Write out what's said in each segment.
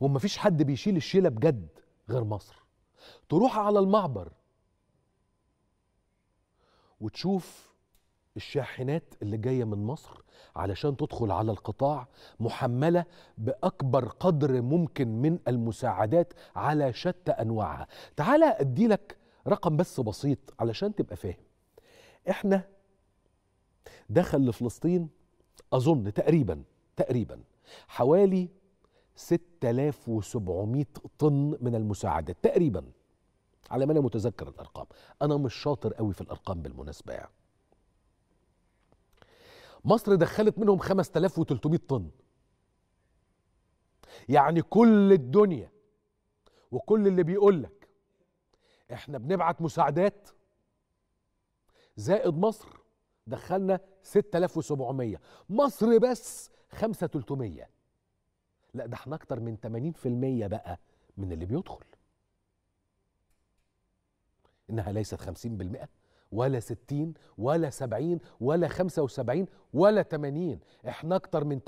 ومفيش حد بيشيل الشيله بجد غير مصر تروح على المعبر وتشوف الشاحنات اللي جايه من مصر علشان تدخل على القطاع محمله باكبر قدر ممكن من المساعدات على شتى انواعها تعالى اديلك رقم بس بسيط علشان تبقى فاهم احنا دخل لفلسطين اظن تقريبا تقريبا حوالي 6700 طن من المساعدات تقريبا على ما انا متذكر الارقام انا مش شاطر قوي في الارقام بالمناسبه يعني مصر دخلت منهم 5300 طن يعني كل الدنيا وكل اللي بيقول لك احنا بنبعت مساعدات زائد مصر دخلنا 6700 مصر بس 5300 لا ده احنا اكتر من 80% بقى من اللي بيدخل انها ليست 50% ولا 60 ولا 70 ولا 75 ولا 80 احنا اكتر من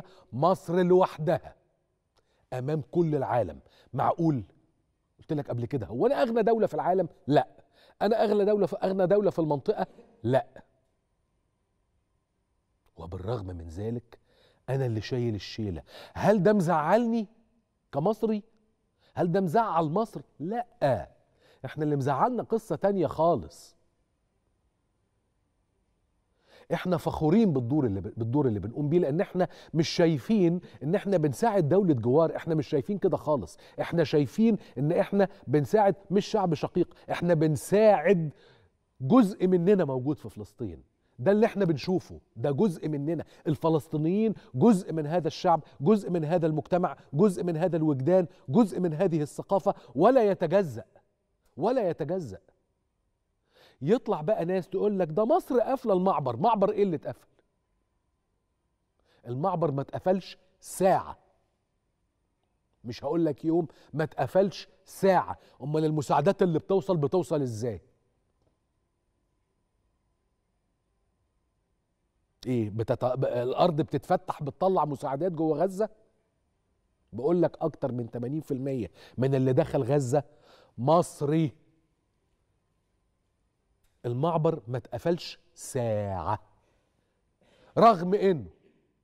80% مصر لوحدها امام كل العالم معقول قلت لك قبل كده هو انا اغنى دوله في العالم لا انا اغلى دوله في اغنى دوله في المنطقه لا وبالرغم من ذلك انا اللي شايل الشيله هل ده مزعلني كمصري هل ده مزعل مصر لا احنا اللي مزعلنا قصه تانية خالص احنا فخورين بالدور اللي بالدور اللي بنقوم بيه لان احنا مش شايفين ان احنا بنساعد دوله جوار احنا مش شايفين كده خالص احنا شايفين ان احنا بنساعد مش شعب شقيق احنا بنساعد جزء مننا موجود في فلسطين ده اللي احنا بنشوفه ده جزء مننا الفلسطينيين جزء من هذا الشعب جزء من هذا المجتمع جزء من هذا الوجدان جزء من هذه الثقافة ولا يتجزأ ولا يتجزأ يطلع بقى ناس تقول لك ده مصر قافلة المعبر معبر ايه اللي اتقفل المعبر ما اتقفلش ساعة مش هقول لك يوم ما اتقفلش ساعة امال المساعدات اللي بتوصل بتوصل ازاي ايه بتت... الارض بتتفتح بتطلع مساعدات جوه غزه بقول لك اكتر من 80% من اللي دخل غزه مصري المعبر ما اتقفلش ساعه رغم انه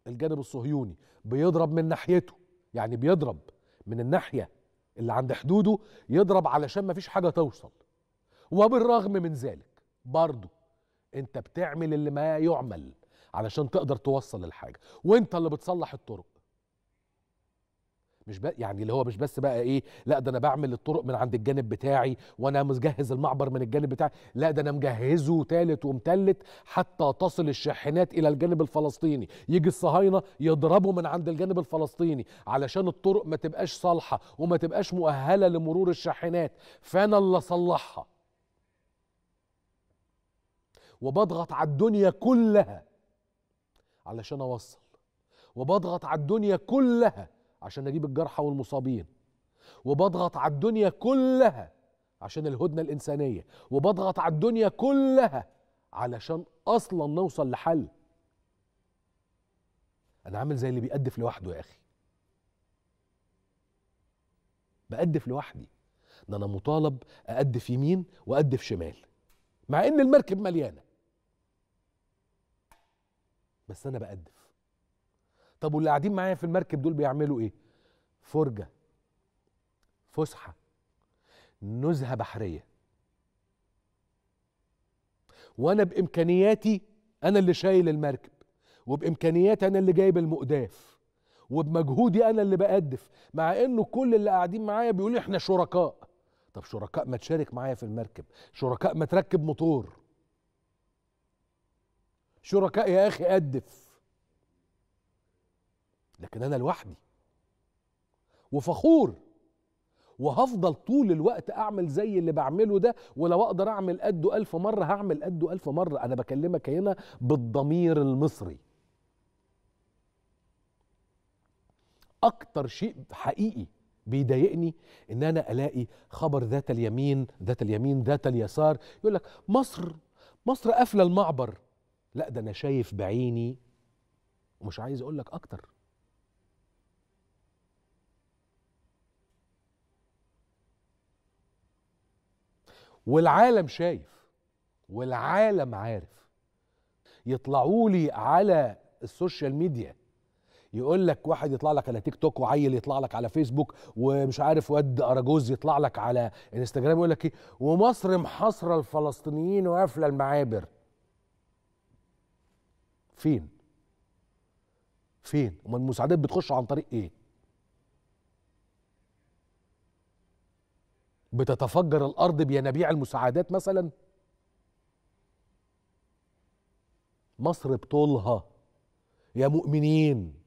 الجانب الصهيوني بيضرب من ناحيته يعني بيضرب من الناحيه اللي عند حدوده يضرب علشان ما فيش حاجه توصل وبالرغم من ذلك برضه انت بتعمل اللي ما يعمل علشان تقدر توصل الحاجه وانت اللي بتصلح الطرق مش بقى يعني اللي هو مش بس بقى ايه لا ده انا بعمل الطرق من عند الجانب بتاعي وانا مجهز المعبر من الجانب بتاعي لا ده انا مجهزه تالت ومتلت حتى تصل الشاحنات الى الجانب الفلسطيني يجي الصهاينه يضربوا من عند الجانب الفلسطيني علشان الطرق ما تبقاش صالحه وما تبقاش مؤهله لمرور الشاحنات فانا اللي اصلحها وبضغط على الدنيا كلها علشان اوصل وبضغط على الدنيا كلها عشان اجيب الجرحى والمصابين وبضغط على الدنيا كلها عشان الهدنه الانسانيه وبضغط على الدنيا كلها علشان اصلا نوصل لحل انا عامل زي اللي بيقدف لوحده يا اخي بقدف لوحدي ان انا مطالب اقدف يمين واقدف شمال مع ان المركب مليانه بس انا بقدف طب واللي قاعدين معايا في المركب دول بيعملوا ايه فرجه فسحه نزهه بحريه وانا بامكانياتي انا اللي شايل المركب وبامكانياتي انا اللي جايب المؤداف وبمجهودي انا اللي بقدف مع انه كل اللي قاعدين معايا بيقولوا احنا شركاء طب شركاء ما تشارك معايا في المركب شركاء ما تركب موتور شركاء يا اخي قدف لكن انا لوحدي وفخور وهفضل طول الوقت اعمل زي اللي بعمله ده ولو اقدر اعمل قده الف مره هعمل قده الف مره انا بكلمك هنا بالضمير المصري اكتر شيء حقيقي بيضايقني ان انا الاقي خبر ذات اليمين ذات اليمين ذات اليسار يقول لك مصر مصر قافله المعبر لا ده انا شايف بعيني ومش عايز اقول لك اكتر والعالم شايف والعالم عارف يطلعوا لي على السوشيال ميديا يقول لك واحد يطلع لك على تيك توك وعيل يطلع لك على فيسبوك ومش عارف واد اراجوز يطلع لك على انستجرام يقول لك ايه ومصر محاصره الفلسطينيين وقافله المعابر فين فين امال المساعدات بتخش عن طريق ايه بتتفجر الارض بينابيع المساعدات مثلا مصر بطولها يا مؤمنين